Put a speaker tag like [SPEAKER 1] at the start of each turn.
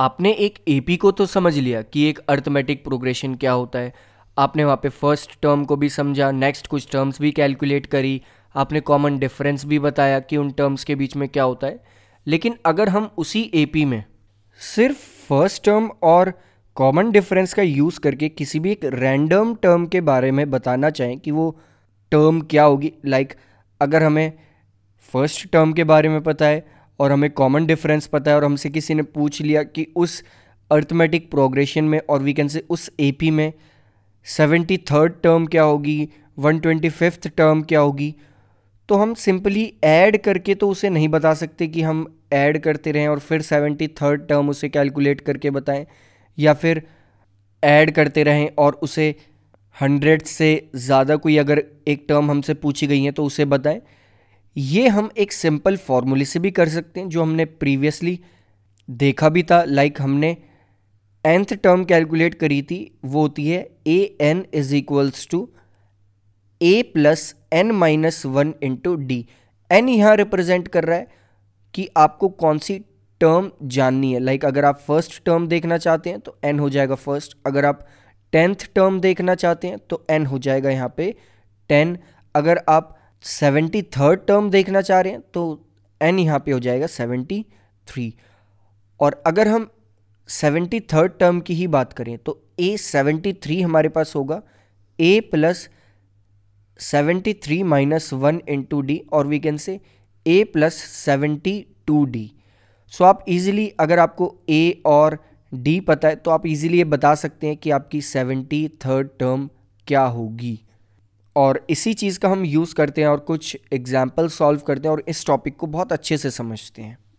[SPEAKER 1] आपने एक एपी को तो समझ लिया कि एक अर्थमेटिक प्रोग्रेशन क्या होता है आपने वहाँ पे फर्स्ट टर्म को भी समझा नेक्स्ट कुछ टर्म्स भी कैलकुलेट करी आपने कॉमन डिफरेंस भी बताया कि उन टर्म्स के बीच में क्या होता है लेकिन अगर हम उसी ए में सिर्फ फर्स्ट टर्म और कॉमन डिफरेंस का यूज़ करके किसी भी एक रैंडम टर्म के बारे में बताना चाहें कि वो टर्म क्या होगी लाइक like, अगर हमें फर्स्ट टर्म के बारे में पता है और हमें कॉमन डिफरेंस पता है और हमसे किसी ने पूछ लिया कि उस अर्थमेटिक प्रोग्रेशन में और वी कैन से उस ए में सेवेंटी थर्ड टर्म क्या होगी वन ट्वेंटी फिफ्थ टर्म क्या होगी तो हम सिंपली ऐड करके तो उसे नहीं बता सकते कि हम ऐड करते रहें और फिर सेवेंटी थर्ड टर्म उसे कैलकुलेट करके बताएं या फिर ऐड करते रहें और उसे हंड्रेड से ज़्यादा कोई अगर एक टर्म हमसे पूछी गई है तो उसे बताएं ये हम एक सिंपल फॉर्मूले से भी कर सकते हैं जो हमने प्रीवियसली देखा भी था लाइक हमने एंथ टर्म कैलकुलेट करी थी वो होती है A N is equals to A plus N minus one into D N यहाँ रिप्रेजेंट कर रहा है कि आपको कौन सी टर्म जाननी है लाइक like अगर आप फर्स्ट टर्म देखना चाहते हैं तो एन हो जाएगा फर्स्ट अगर आप टेंथ टर्म देखना चाहते हैं तो एन हो जाएगा यहाँ पे टेन अगर आप सेवेंटी थर्ड टर्म देखना चाह रहे हैं तो एन यहाँ पे हो जाएगा सेवेंटी थ्री और अगर हम सेवेंटी थर्ड टर्म की ही बात करें तो ए सेवेंटी थ्री हमारे पास होगा A plus seventy three minus one into D और we can say A plus seventy two D so आप इजीली अगर आपको ए और डी पता है तो आप इजीली ये बता सकते हैं कि आपकी सेवेंटी थर्ड टर्म क्या होगी और इसी चीज़ का हम यूज़ करते हैं और कुछ एग्जाम्पल सॉल्व करते हैं और इस टॉपिक को बहुत अच्छे से समझते हैं